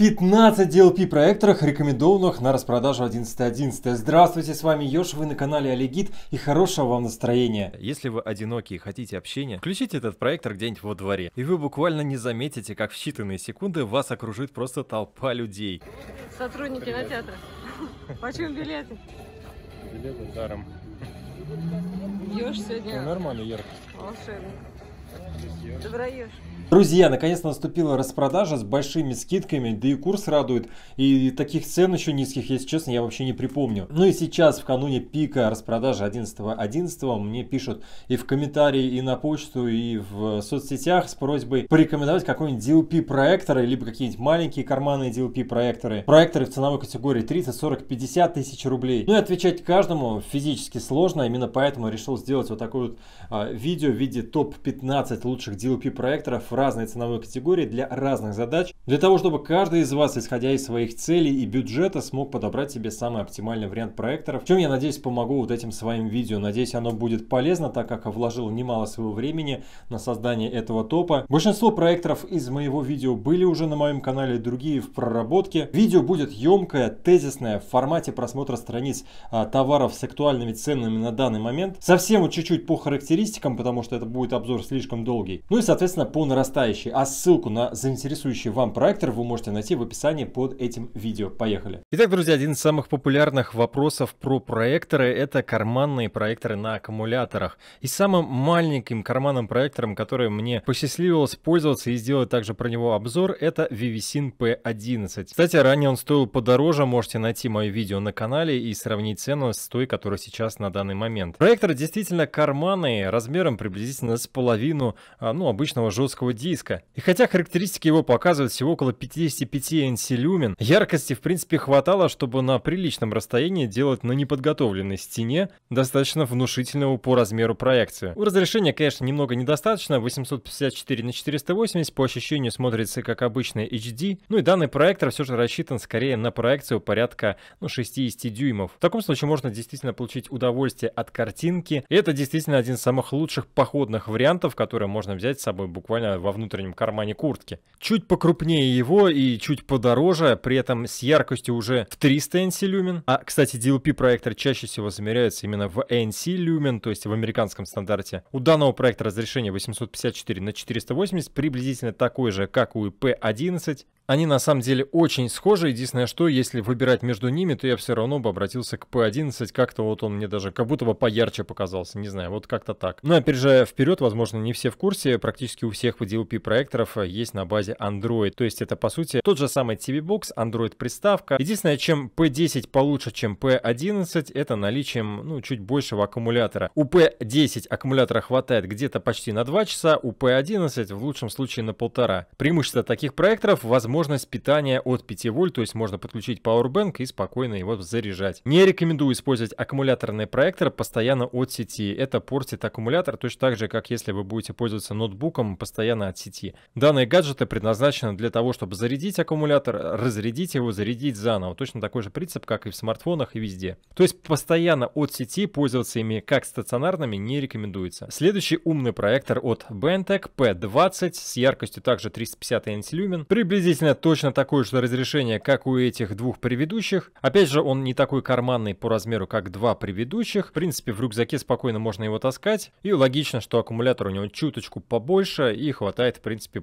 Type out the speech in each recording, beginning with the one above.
15 DLP проекторах, рекомендованных на распродажу 11.11. Здравствуйте, с вами Ёж, вы на канале Олегит и хорошего вам настроения. Если вы одиноки и хотите общения, включите этот проектор где-нибудь во дворе, и вы буквально не заметите, как в считанные секунды вас окружит просто толпа людей. Сотрудники кинотеатра, Почему билеты? Билеты даром. Ёж сегодня... Ну, нормально яркость. Волшебник. Друзья, наконец то наступила распродажа с большими скидками, да и курс радует, и таких цен еще низких, если честно, я вообще не припомню. Ну и сейчас, в кануне пика распродажи 11.11, 11 мне пишут и в комментарии, и на почту, и в соцсетях с просьбой порекомендовать какой-нибудь DLP проекторы, либо какие-нибудь маленькие карманные DLP проекторы. Проекторы в ценовой категории 30, 40, 50 тысяч рублей. Ну и отвечать каждому физически сложно, именно поэтому решил сделать вот такое вот а, видео в виде топ-15 15 лучших DLP проекторов в разной ценовой категории для разных задач, для того, чтобы каждый из вас, исходя из своих целей и бюджета, смог подобрать себе самый оптимальный вариант проекторов, в чем я надеюсь помогу вот этим своим видео. Надеюсь, оно будет полезно, так как вложил немало своего времени на создание этого топа. Большинство проекторов из моего видео были уже на моем канале, другие в проработке. Видео будет емкое, тезисное, в формате просмотра страниц а, товаров с актуальными ценами на данный момент. Совсем чуть-чуть по характеристикам, потому что это будет обзор слишком слишком долгий. Ну и, соответственно, по нарастающей. А ссылку на заинтересующий вам проектор вы можете найти в описании под этим видео. Поехали. Итак, друзья, один из самых популярных вопросов про проекторы – это карманные проекторы на аккумуляторах. И самым маленьким карманным проектором, который мне посчастливилось пользоваться и сделать также про него обзор, это Vivisin P11. Кстати, ранее он стоил подороже, можете найти мое видео на канале и сравнить цену с той, которая сейчас на данный момент. Проектор действительно карманный, размером приблизительно с половину половину а, ну, обычного жесткого диска. И хотя характеристики его показывают всего около 55 NC люмен, яркости в принципе хватало, чтобы на приличном расстоянии делать на неподготовленной стене достаточно внушительного по размеру проекцию. У разрешения, конечно, немного недостаточно, 854 на 480 по ощущению смотрится как обычный HD, ну и данный проектор все же рассчитан скорее на проекцию порядка ну, 60 дюймов. В таком случае можно действительно получить удовольствие от картинки, и это действительно один из самых лучших походных вариантов, который который можно взять с собой буквально во внутреннем кармане куртки. Чуть покрупнее его и чуть подороже, при этом с яркостью уже в 300 NC люмен. А, кстати, DLP проектор чаще всего замеряется именно в NC люмен, то есть в американском стандарте. У данного проекта разрешение 854 на 480, приблизительно такое же, как у P11. Они на самом деле очень схожи. Единственное, что если выбирать между ними, то я все равно бы обратился к P11. Как-то вот он мне даже как будто бы поярче показался. Не знаю, вот как-то так. Но ну, опережая вперед, возможно, не все в курсе. Практически у всех DLP проекторов э, есть на базе Android. То есть это по сути тот же самый TV-Box, Android приставка. Единственное, чем P10 получше, чем P11, это наличием ну, чуть большего аккумулятора. У P10 аккумулятора хватает где-то почти на 2 часа, у P11 в лучшем случае на полтора. Преимущество таких проекторов возможно возможность питания от 5 вольт, то есть можно подключить Powerbank и спокойно его заряжать. Не рекомендую использовать аккумуляторные проекторы постоянно от сети. Это портит аккумулятор точно так же, как если вы будете пользоваться ноутбуком постоянно от сети. Данные гаджеты предназначены для того, чтобы зарядить аккумулятор, разрядить его, зарядить заново. Точно такой же принцип, как и в смартфонах и везде. То есть постоянно от сети пользоваться ими как стационарными не рекомендуется. Следующий умный проектор от Bentec P20 с яркостью также 350 нс приблизительно Наверное, точно такое же разрешение, как у этих двух предыдущих. Опять же, он не такой карманный по размеру, как два предыдущих. В принципе, в рюкзаке спокойно можно его таскать. И логично, что аккумулятор у него чуточку побольше и хватает, в принципе,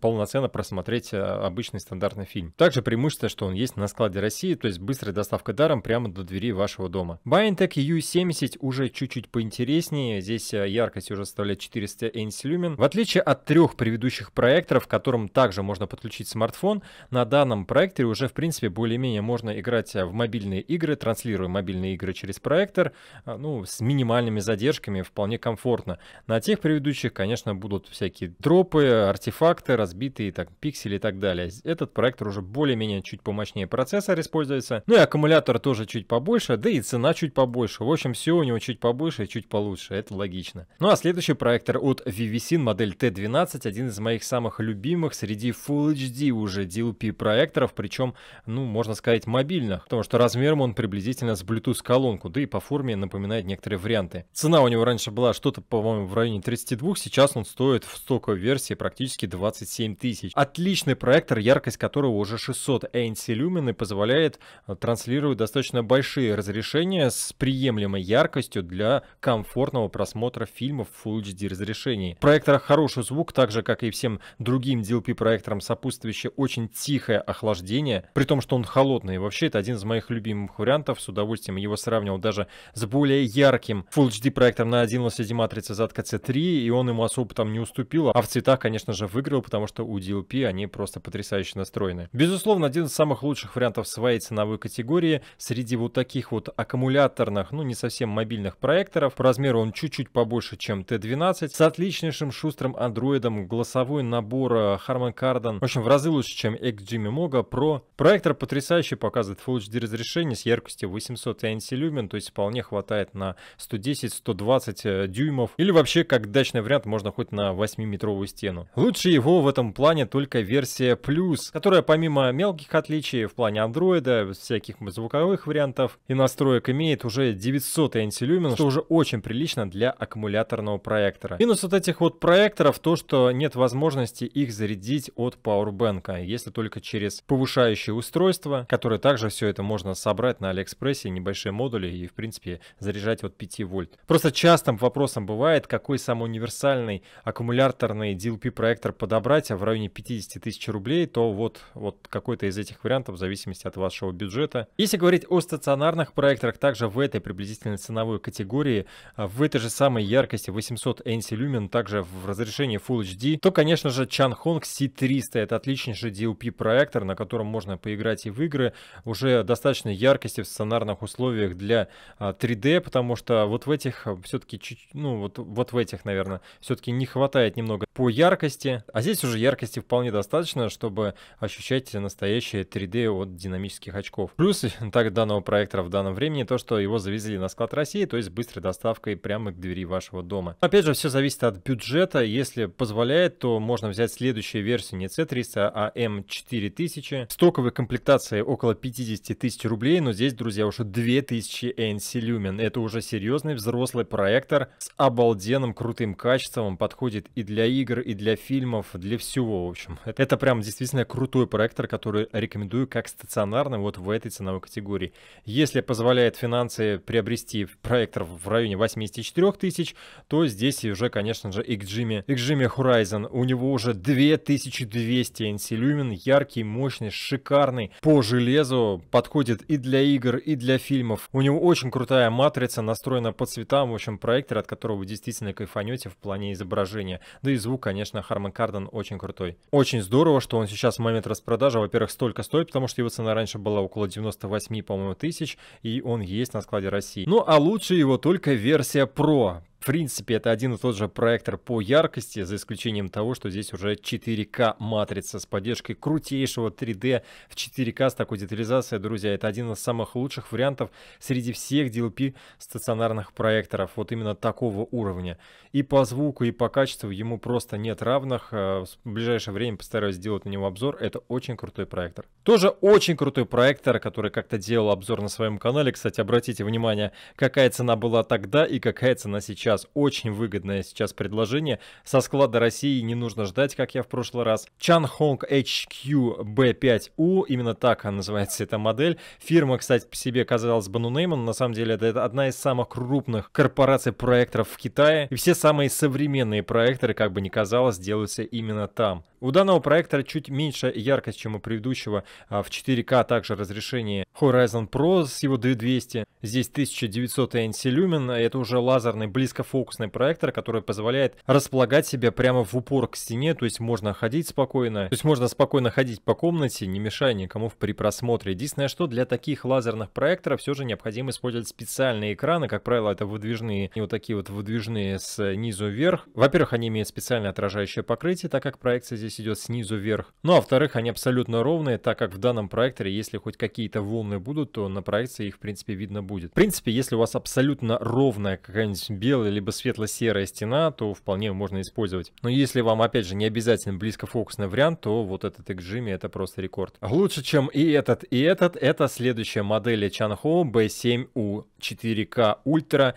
полноценно просмотреть э, обычный стандартный фильм. Также преимущество, что он есть на складе России, то есть быстрая доставка даром прямо до двери вашего дома. BioNTech EU70 уже чуть-чуть поинтереснее, здесь э, яркость уже составляет 400 NC люмен. В отличие от трех предыдущих проекторов, к которым также можно подключить смартфон, на данном проекторе уже в принципе более-менее можно играть э, в мобильные игры, транслируя мобильные игры через проектор, ну, с минимальными задержками вполне комфортно. На тех предыдущих, конечно, будут всякие дропы, артефакты, артефакты, разбитые так, пиксели и так далее. Этот проектор уже более-менее чуть помощнее процессор используется. Ну и аккумулятор тоже чуть побольше, да и цена чуть побольше. В общем, все у него чуть побольше и чуть получше, это логично. Ну а следующий проектор от VVSyn, модель T12, один из моих самых любимых среди Full HD уже DLP проекторов, причем, ну, можно сказать, мобильных, потому что размером он приблизительно с Bluetooth колонку, да и по форме напоминает некоторые варианты. Цена у него раньше была что-то, по-моему, в районе 32, сейчас он стоит в стоковой версии практически 20 27 тысяч. Отличный проектор, яркость которого уже 600 ANC люмен и позволяет э, транслировать достаточно большие разрешения с приемлемой яркостью для комфортного просмотра фильмов в Full HD разрешении. В проекторах хороший звук, так же как и всем другим DLP проекторам сопутствующее очень тихое охлаждение, при том, что он холодный. Вообще, это один из моих любимых вариантов, с удовольствием его сравнивал даже с более ярким Full HD проектором на 11 матрице ZKC3, и он ему особо там не уступил, а в цветах, конечно же, выиграл комментировал, потому что у DLP они просто потрясающе настроены. Безусловно, один из самых лучших вариантов своей ценовой категории среди вот таких вот аккумуляторных, ну не совсем мобильных проекторов. По размеру он чуть-чуть побольше, чем T12. С отличнейшим шустрым андроидом, голосовой набор э, Harman Kardon. В общем, в разы лучше, чем XG Memoga Pro. Проектор потрясающе показывает Full HD разрешение с яркостью 800 ANC Lumen, то есть вполне хватает на 110-120 э, дюймов. Или вообще, как дачный вариант, можно хоть на 8-метровую стену. Лучшие всего в этом плане только версия Plus, которая помимо мелких отличий в плане Android, всяких звуковых вариантов и настроек имеет уже 900 антилюмен, что уже очень прилично для аккумуляторного проектора. Минус от этих вот проекторов то, что нет возможности их зарядить от пауэрбэнка, если только через повышающее устройство, которое также все это можно собрать на Алиэкспрессе, небольшие модули и, в принципе, заряжать от 5 вольт. Просто частым вопросом бывает, какой самый универсальный аккумуляторный DLP-проектор подобрать подобрать а в районе 50 тысяч рублей, то вот, вот какой-то из этих вариантов в зависимости от вашего бюджета. Если говорить о стационарных проекторах, также в этой приблизительно ценовой категории, а, в этой же самой яркости 800 NC Lumen, также в разрешении Full HD, то, конечно же, Changhong C300 это отличнейший DLP проектор, на котором можно поиграть и в игры, уже достаточно яркости в стационарных условиях для 3D, а, потому что вот в этих все-таки, ну вот, вот в этих, наверное, все-таки не хватает немного по яркости. А здесь уже яркости вполне достаточно, чтобы ощущать настоящее 3D от динамических очков. Плюс э, так данного проектора в данном времени то, что его завезли на склад России, то есть быстрой доставкой прямо к двери вашего дома. Опять же, все зависит от бюджета. Если позволяет, то можно взять следующую версию не C300, а M4000. Эм стоковой комплектации около 50 тысяч рублей, но здесь, друзья, уже 2000 NC Lumen. Это уже серьезный взрослый проектор с обалденным крутым качеством. Он подходит и для игр, и для фильмов, для всего, в общем. Это, это прям действительно крутой проектор, который рекомендую как стационарный вот в этой ценовой категории. Если позволяет финансы приобрести проектор в районе 84 тысяч, то здесь уже, конечно же, XGMI, XGMI Horizon. У него уже 2200 NC Lumen, яркий, мощный, шикарный, по железу, подходит и для игр, и для фильмов. У него очень крутая матрица, настроена по цветам, в общем, проектор, от которого вы действительно кайфанете в плане изображения. Да и звук, конечно, Harman Kardon он очень крутой. Очень здорово, что он сейчас в момент распродажи, во-первых, столько стоит, потому что его цена раньше была около 98, по-моему, тысяч, и он есть на складе России. Ну а лучше его только версия Pro. В принципе, это один и тот же проектор по яркости, за исключением того, что здесь уже 4К матрица с поддержкой крутейшего 3D в 4К с такой детализацией, друзья. Это один из самых лучших вариантов среди всех DLP стационарных проекторов, вот именно такого уровня. И по звуку, и по качеству ему просто нет равных. Э, в ближайшее время постараюсь сделать на него обзор. Это очень крутой проектор. Тоже очень крутой проектор, который как-то делал обзор на своем канале. Кстати, обратите внимание, какая цена была тогда и какая цена сейчас сейчас очень выгодное сейчас предложение. Со склада России не нужно ждать, как я в прошлый раз. Чанхонг HQ B5U, именно так называется эта модель. Фирма, кстати, по себе казалась бы нунеймом, на самом деле это одна из самых крупных корпораций проекторов в Китае. И все самые современные проекторы, как бы ни казалось, делаются именно там. У данного проектора чуть меньше яркость, чем у предыдущего а, в 4К, также разрешение Horizon Pro с его D200. Здесь 1900 ANC Lumen, а это уже лазерный близкофокусный проектор, который позволяет располагать себя прямо в упор к стене, то есть можно ходить спокойно, то есть можно спокойно ходить по комнате, не мешая никому при просмотре. Единственное, что для таких лазерных проекторов все же необходимо использовать специальные экраны, как правило, это выдвижные, и вот такие вот выдвижные снизу вверх. Во-первых, они имеют специальное отражающее покрытие, так как проекция здесь здесь идет снизу вверх. Ну а во-вторых, они абсолютно ровные, так как в данном проекторе, если хоть какие-то волны будут, то на проекции их в принципе видно будет. В принципе, если у вас абсолютно ровная какая-нибудь белая либо светло-серая стена, то вполне можно использовать. Но если вам опять же не обязательно близко вариант, то вот этот XGIMI это просто рекорд. Лучше, чем и этот, и этот, это следующая модель Chanho B7U 4K Ultra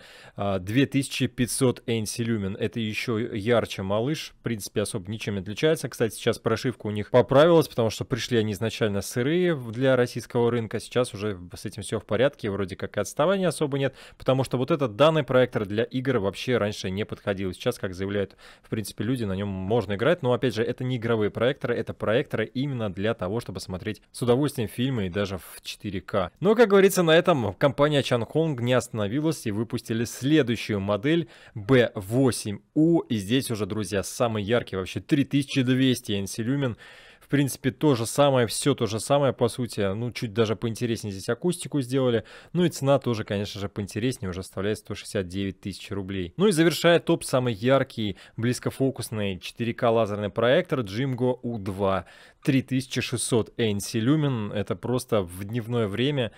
2500 NC Lumen. Это еще ярче малыш, в принципе особо ничем не отличается. Кстати, кстати, сейчас прошивка у них поправилась, потому что пришли они изначально сырые для российского рынка. Сейчас уже с этим все в порядке, вроде как и отставания особо нет, потому что вот этот данный проектор для игр вообще раньше не подходил. Сейчас, как заявляют, в принципе, люди, на нем можно играть, но, опять же, это не игровые проекторы, это проекторы именно для того, чтобы смотреть с удовольствием фильмы и даже в 4К. Но, как говорится, на этом компания Changhong не остановилась и выпустили следующую модель B8U. И здесь уже, друзья, самый яркий вообще 3200 есть, и Энсилюмин. В принципе, то же самое, все то же самое, по сути. Ну, чуть даже поинтереснее здесь акустику сделали. Ну и цена тоже, конечно же, поинтереснее, уже составляет 169 тысяч рублей. Ну и завершает топ самый яркий, близкофокусный 4К лазерный проектор Jimgo U2. 3600 NC Lumen, это просто в дневное время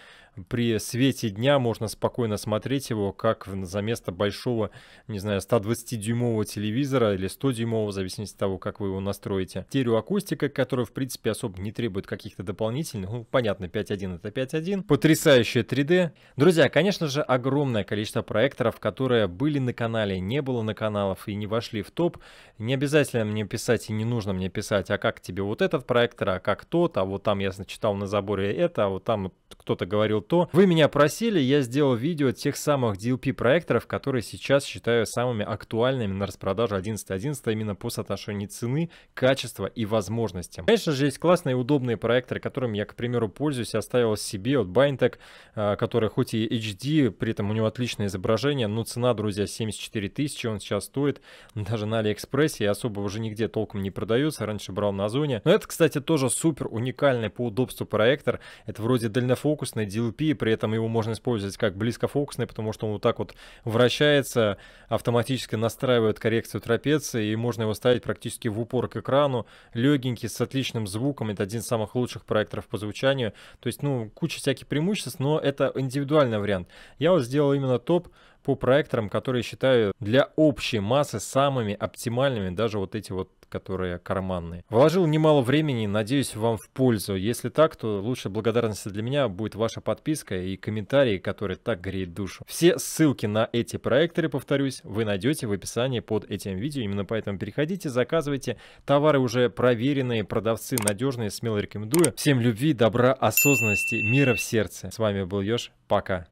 при свете дня можно спокойно смотреть его, как за место большого, не знаю, 120-дюймового телевизора или 100-дюймового, в зависимости от того, как вы его настроите. Стереоакустика, которая, в принципе, особо не требует каких-то дополнительных, ну, понятно, 5.1 это 5.1. Потрясающее 3D. Друзья, конечно же, огромное количество проекторов, которые были на канале, не было на каналах и не вошли в топ. Не обязательно мне писать и не нужно мне писать, а как тебе вот этот проектор, а как тот, а вот там я читал на заборе это, а вот там кто-то говорил говорил то. Вы меня просили, я сделал видео тех самых DLP проекторов, которые сейчас считаю самыми актуальными на распродаже 11.11 а именно по соотношению цены, качества и возможностям. Конечно же, есть классные и удобные проекторы, которыми я, к примеру, пользуюсь, оставил себе от Bindtech, а, который хоть и HD, при этом у него отличное изображение, но цена, друзья, 74 тысячи, он сейчас стоит даже на Алиэкспрессе и особо уже нигде толком не продается, раньше брал на зоне. Но это, кстати, тоже супер уникальный по удобству проектор, это вроде дальнофокусный DLP PLP, при этом его можно использовать как близкофокусный, потому что он вот так вот вращается, автоматически настраивает коррекцию трапеции, и можно его ставить практически в упор к экрану, легенький, с отличным звуком, это один из самых лучших проекторов по звучанию, то есть, ну, куча всяких преимуществ, но это индивидуальный вариант. Я вот сделал именно топ, по проекторам, которые считаю для общей массы самыми оптимальными, даже вот эти вот которые карманные. Вложил немало времени, надеюсь, вам в пользу. Если так, то лучшая благодарность для меня будет ваша подписка и комментарии, которые так греет душу. Все ссылки на эти проекторы, повторюсь, вы найдете в описании под этим видео. Именно поэтому переходите, заказывайте. Товары уже проверенные, продавцы надежные, смело рекомендую. Всем любви, добра, осознанности, мира в сердце. С вами был Ёж. Пока.